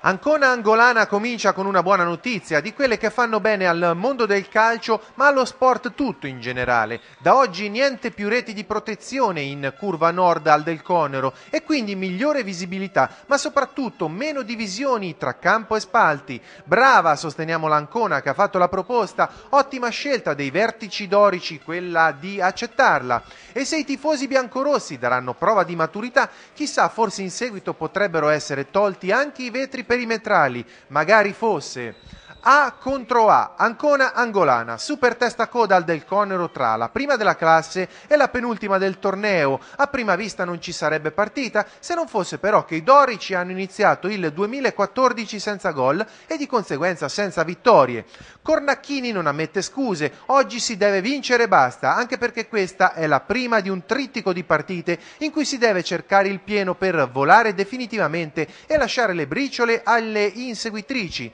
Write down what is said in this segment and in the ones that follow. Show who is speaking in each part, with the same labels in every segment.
Speaker 1: Ancona Angolana comincia con una buona notizia, di quelle che fanno bene al mondo del calcio ma allo sport tutto in generale. Da oggi niente più reti di protezione in curva nord al del Conero e quindi migliore visibilità, ma soprattutto meno divisioni tra campo e spalti. Brava, sosteniamo l'Ancona che ha fatto la proposta, ottima scelta dei vertici dorici quella di accettarla. E se i tifosi biancorossi daranno prova di maturità, chissà forse in seguito potrebbero essere tolti anche i vetri perimetrali, magari fosse a contro A, Ancona Angolana, super testa coda al del Conero tra la prima della classe e la penultima del torneo. A prima vista non ci sarebbe partita se non fosse però che i dorici hanno iniziato il 2014 senza gol e di conseguenza senza vittorie. Cornacchini non ammette scuse, oggi si deve vincere e basta, anche perché questa è la prima di un trittico di partite in cui si deve cercare il pieno per volare definitivamente e lasciare le briciole alle inseguitrici.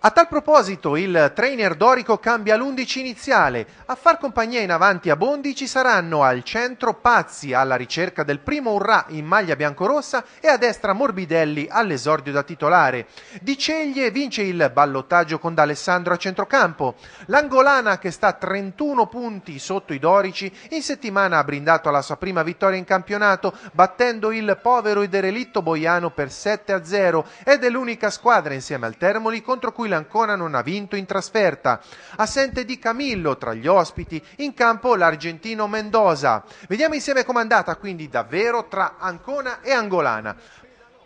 Speaker 1: A tal proposito il trainer Dorico cambia l'11 iniziale, a far compagnia in avanti a Bondi ci saranno al centro Pazzi alla ricerca del primo urrà in maglia biancorossa e a destra Morbidelli all'esordio da titolare. Di Ceglie vince il ballottaggio con D'Alessandro a centrocampo, l'angolana che sta 31 punti sotto i dorici in settimana ha brindato la sua prima vittoria in campionato battendo il povero e derelitto Boiano per 7-0 ed è l'unica squadra insieme al Termoli contro cui cui l'Ancona non ha vinto in trasferta. Assente Di Camillo tra gli ospiti, in campo l'argentino Mendoza. Vediamo insieme com'è andata quindi davvero tra Ancona e Angolana.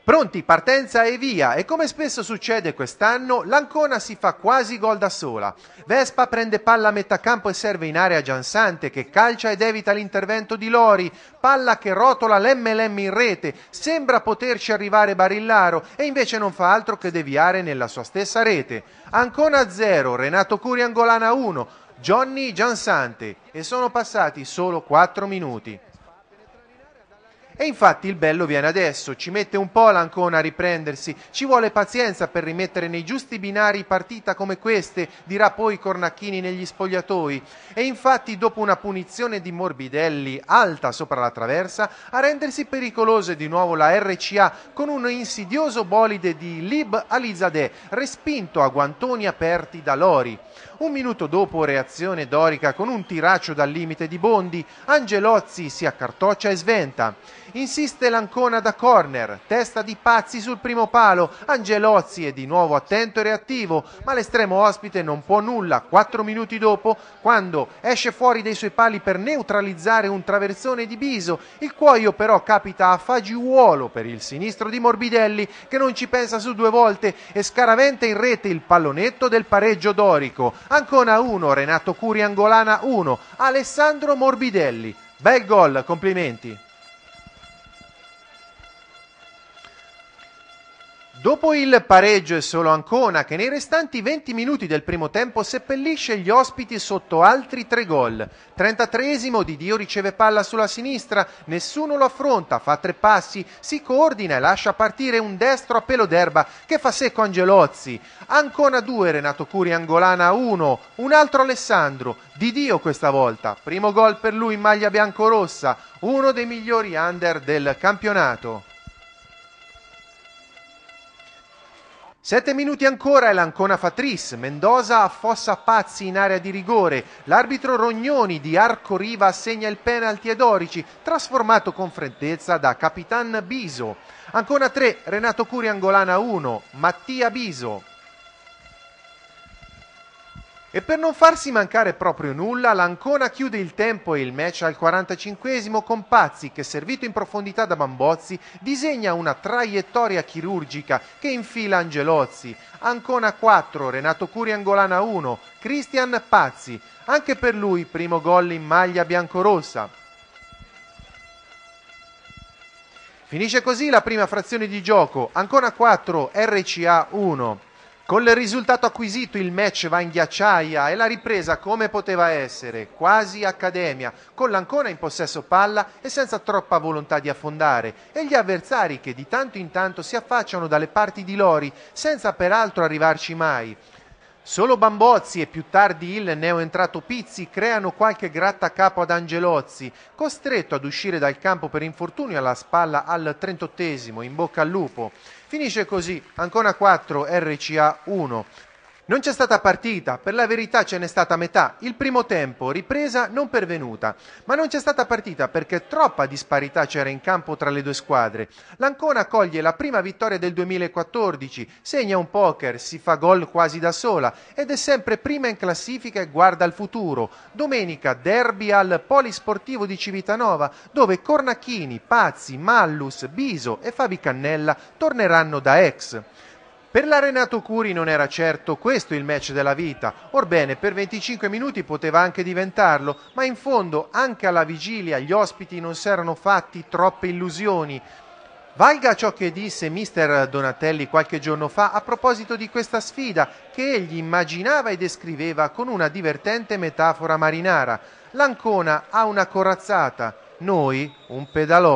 Speaker 1: Pronti, partenza e via. E come spesso succede quest'anno, l'Ancona si fa quasi gol da sola. Vespa prende palla a metà campo e serve in area Giansante che calcia ed evita l'intervento di Lori. Palla che rotola lemme lemme in rete. Sembra poterci arrivare Barillaro e invece non fa altro che deviare nella sua stessa rete. Ancona 0, Renato Curi Angolana 1, Johnny Giansante e sono passati solo 4 minuti. E infatti il bello viene adesso, ci mette un po' l'Ancona a riprendersi, ci vuole pazienza per rimettere nei giusti binari partita come queste, dirà poi Cornacchini negli spogliatoi. E infatti dopo una punizione di Morbidelli alta sopra la traversa, a rendersi pericolose di nuovo la RCA con un insidioso bolide di Lib Alizadeh, respinto a guantoni aperti da Lori. Un minuto dopo reazione dorica con un tiraccio dal limite di Bondi, Angelozzi si accartoccia e sventa. Insiste l'Ancona da corner, testa di pazzi sul primo palo, Angelozzi è di nuovo attento e reattivo, ma l'estremo ospite non può nulla quattro minuti dopo quando esce fuori dai suoi pali per neutralizzare un traversone di Biso, il cuoio però capita a Fagiuolo per il sinistro di Morbidelli che non ci pensa su due volte e scaraventa in rete il pallonetto del pareggio dorico, Ancona 1, Renato Curi Angolana 1, Alessandro Morbidelli, bel gol, complimenti. Dopo il pareggio è solo Ancona che nei restanti 20 minuti del primo tempo seppellisce gli ospiti sotto altri tre gol. 33 Di Dio riceve palla sulla sinistra, nessuno lo affronta, fa tre passi, si coordina e lascia partire un destro a pelo d'erba che fa secco Angelozzi. Ancona 2, Renato Curi Angolana 1, un altro Alessandro, Di Dio questa volta, primo gol per lui in maglia biancorossa, uno dei migliori under del campionato. Sette minuti ancora e l'Ancona fa tris, Mendoza affossa Pazzi in area di rigore, l'arbitro Rognoni di Arco Riva segna il penalti a Dorici, trasformato con freddezza da Capitan Biso. Ancona 3, Renato Curi Angolana 1, Mattia Biso. E per non farsi mancare proprio nulla, l'Ancona chiude il tempo e il match al 45 con Pazzi che, servito in profondità da Bambozzi, disegna una traiettoria chirurgica che infila Angelozzi. Ancona 4, Renato Curi Angolana 1, Cristian Pazzi. Anche per lui primo gol in maglia biancorossa. Finisce così la prima frazione di gioco, Ancona 4, RCA 1. Con il risultato acquisito il match va in ghiacciaia e la ripresa come poteva essere, quasi accademia, con l'Ancona in possesso palla e senza troppa volontà di affondare e gli avversari che di tanto in tanto si affacciano dalle parti di Lori senza peraltro arrivarci mai. Solo Bambozzi e più tardi il neoentrato Pizzi creano qualche grattacapo ad Angelozzi, costretto ad uscire dal campo per infortunio alla spalla al 38 esimo in bocca al lupo. Finisce così, Ancona 4, RCA 1, non c'è stata partita, per la verità ce n'è stata metà. Il primo tempo, ripresa non pervenuta, ma non c'è stata partita perché troppa disparità c'era in campo tra le due squadre. L'Ancona coglie la prima vittoria del 2014, segna un poker, si fa gol quasi da sola ed è sempre prima in classifica e guarda al futuro. Domenica derby al Polisportivo di Civitanova, dove Cornacchini, Pazzi, Mallus, Biso e Fabi Cannella torneranno da ex. Per l'arenato Curi non era certo questo il match della vita, orbene per 25 minuti poteva anche diventarlo, ma in fondo anche alla vigilia gli ospiti non si erano fatti troppe illusioni. Valga ciò che disse mister Donatelli qualche giorno fa a proposito di questa sfida che egli immaginava e descriveva con una divertente metafora marinara. L'Ancona ha una corazzata, noi un pedalò.